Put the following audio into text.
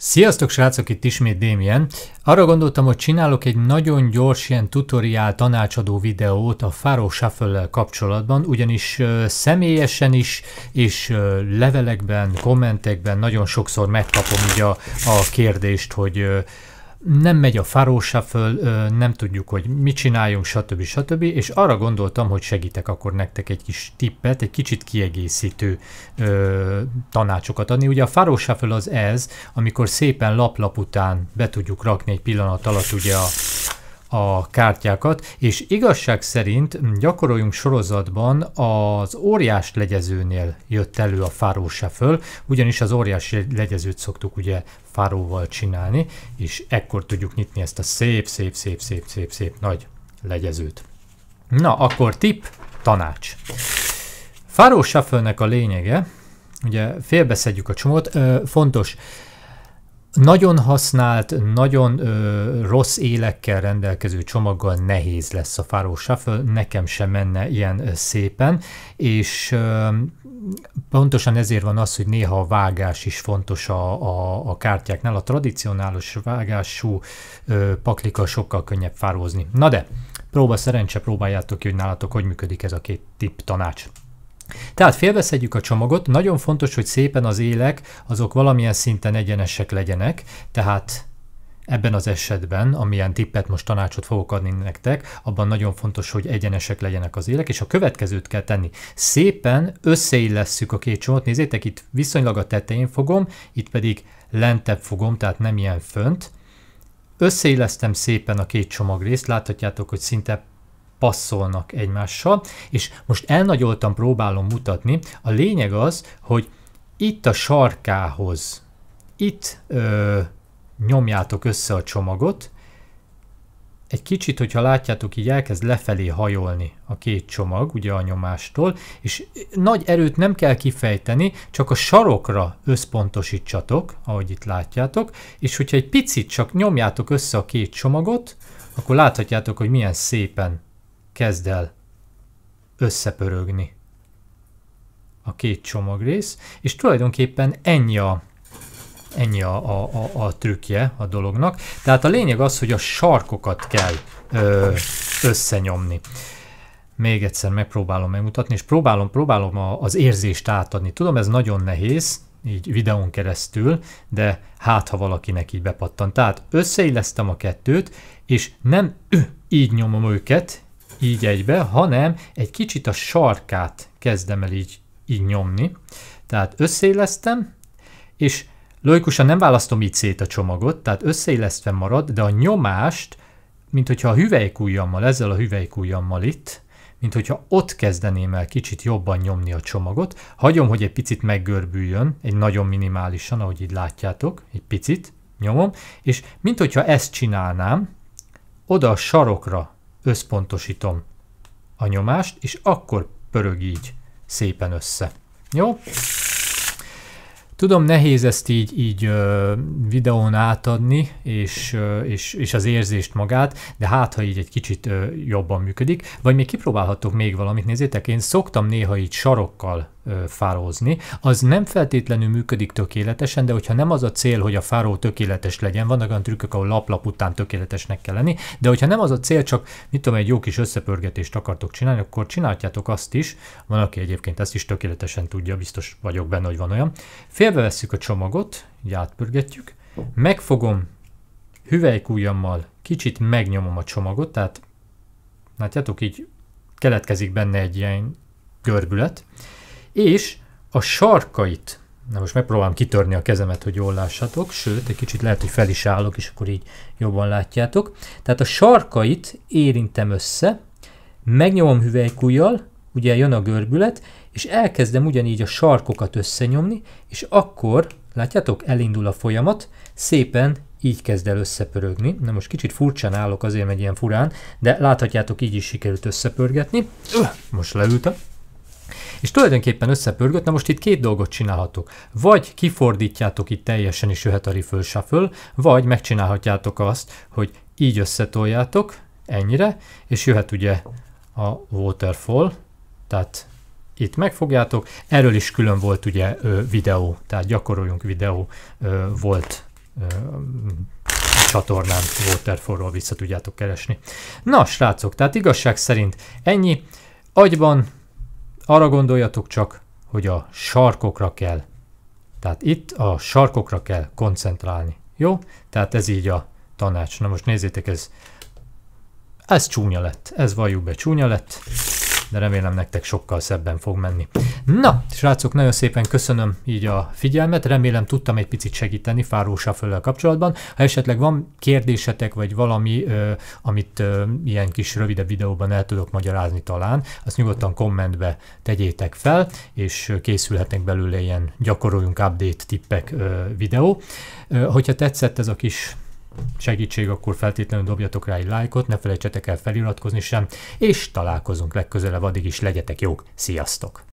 Sziasztok srácok, itt ismét Démien. Arra gondoltam, hogy csinálok egy nagyon gyors ilyen tutoriál tanácsadó videót a Faro shuffle kapcsolatban, ugyanis személyesen is, és levelekben, kommentekben nagyon sokszor megkapom ugye a, a kérdést, hogy nem megy a farósa föl, nem tudjuk, hogy mit csináljunk, stb. stb. És arra gondoltam, hogy segítek akkor nektek egy kis tippet, egy kicsit kiegészítő ö, tanácsokat adni. Ugye a farósa föl az ez, amikor szépen lap-lap után be tudjuk rakni egy pillanat alatt ugye a a kártyákat, és igazság szerint gyakoroljunk sorozatban az óriás legyezőnél jött elő a fáró föl, ugyanis az óriás legyezőt szoktuk ugye fáróval csinálni, és ekkor tudjuk nyitni ezt a szép, szép, szép, szép, szép, szép nagy legyezőt. Na, akkor tip, tanács. Fáró a lényege, ugye félbeszedjük a csomót, fontos, nagyon használt, nagyon ö, rossz élekkel rendelkező csomaggal nehéz lesz a Faro Shuffle, nekem sem menne ilyen szépen, és ö, pontosan ezért van az, hogy néha a vágás is fontos a, a, a kártyáknál. A tradicionális vágású ö, paklika sokkal könnyebb fározni. Na de, próba szerencse, próbáljátok ki, hogy nálatok hogy működik ez a két tip tanács. Tehát félbeszedjük a csomagot, nagyon fontos, hogy szépen az élek azok valamilyen szinten egyenesek legyenek, tehát ebben az esetben, amilyen tippet most tanácsot fogok adni nektek, abban nagyon fontos, hogy egyenesek legyenek az élek, és a következőt kell tenni. Szépen összeillesszük a két csomót, nézzétek, itt viszonylag a tetején fogom, itt pedig lentebb fogom, tehát nem ilyen fönt. Összeillesztem szépen a két csomagrészt, láthatjátok, hogy szinte passzolnak egymással, és most elnagyoltan próbálom mutatni. A lényeg az, hogy itt a sarkához, itt ö, nyomjátok össze a csomagot, egy kicsit, hogyha látjátok, így elkezd lefelé hajolni a két csomag, ugye a nyomástól, és nagy erőt nem kell kifejteni, csak a sarokra összpontosítsatok, ahogy itt látjátok, és hogyha egy picit csak nyomjátok össze a két csomagot, akkor láthatjátok, hogy milyen szépen kezd el összepörögni a két csomagrész, és tulajdonképpen ennyi a, ennyi a, a, a, a trükkje a dolognak. Tehát a lényeg az, hogy a sarkokat kell ö, összenyomni. Még egyszer megpróbálom megmutatni, és próbálom, próbálom a, az érzést átadni. Tudom, ez nagyon nehéz, így videón keresztül, de hát ha valakinek így bepattan. Tehát összeillesztem a kettőt, és nem ő, így nyomom őket, így egybe, hanem egy kicsit a sarkát kezdem el így, így nyomni. Tehát összeélesztem, és logikusan nem választom így szét a csomagot, tehát összeélesztve marad, de a nyomást, mint hogyha a hüvelykújjammal, ezzel a hüvelykújjammal itt, mint hogyha ott kezdeném el kicsit jobban nyomni a csomagot, hagyom, hogy egy picit meggörbüljön, egy nagyon minimálisan, ahogy így látjátok, egy picit nyomom, és mint hogyha ezt csinálnám, oda a sarokra összpontosítom a nyomást, és akkor pörög így szépen össze. Jó? Tudom, nehéz ezt így, így ö, videón átadni, és, ö, és, és az érzést magát, de hát, ha így egy kicsit ö, jobban működik. Vagy még kipróbálhatok még valamit, nézzétek, én szoktam néha így sarokkal fározni. Az nem feltétlenül működik tökéletesen, de hogyha nem az a cél, hogy a fáró tökéletes legyen, vannak olyan trükkök, ahol lap-lap után tökéletesnek kell lenni, de hogyha nem az a cél, csak mit tudom, egy jó kis összepörgetést akartok csinálni, akkor csináljátok azt is, van, aki egyébként ezt is tökéletesen tudja, biztos vagyok benne, hogy van olyan. Félbevesszük a csomagot, így átpörgetjük, megfogom hüvelykújjammal kicsit megnyomom a csomagot, tehát látjátok, így keletkezik benne egy ilyen görbület, és a sarkait, na most megpróbálom kitörni a kezemet, hogy jól lássatok, sőt, egy kicsit lehet, hogy fel is állok, és akkor így jobban látjátok. Tehát a sarkait érintem össze, megnyomom hüvelykújjal, ugye jön a görbület, és elkezdem ugyanígy a sarkokat összenyomni, és akkor, látjátok, elindul a folyamat, szépen így kezd el összepörögni. Na most kicsit furcsán állok, azért megy ilyen furán, de láthatjátok, így is sikerült összepörgetni. most leültem. És tulajdonképpen összepörgött, na most itt két dolgot csinálhatok. Vagy kifordítjátok itt teljesen is jöhet a refill shuffle, vagy megcsinálhatjátok azt, hogy így összetoljátok, ennyire, és jöhet ugye a waterfall, tehát itt megfogjátok. Erről is külön volt ugye videó, tehát gyakoroljunk videó volt csatornán Waterfallról vissza tudjátok keresni. Na, srácok, tehát igazság szerint ennyi. Agyban arra gondoljatok csak, hogy a sarkokra kell. Tehát itt a sarkokra kell koncentrálni. Jó? Tehát ez így a tanács. Na most nézzétek, ez, ez csúnya lett. Ez valljuk be, csúnya lett de remélem nektek sokkal szebben fog menni. Na, srácok, nagyon szépen köszönöm így a figyelmet, remélem tudtam egy picit segíteni fárósa föllel kapcsolatban. Ha esetleg van kérdésetek, vagy valami, ö, amit ö, ilyen kis rövidebb videóban el tudok magyarázni talán, azt nyugodtan kommentbe tegyétek fel, és készülhetnek belőle ilyen gyakoroljunk update tippek ö, videó. Ö, hogyha tetszett ez a kis segítség, akkor feltétlenül dobjatok rá egy lájkot, ne felejtsetek el feliratkozni sem, és találkozunk legközelebb, addig is legyetek jók, sziasztok!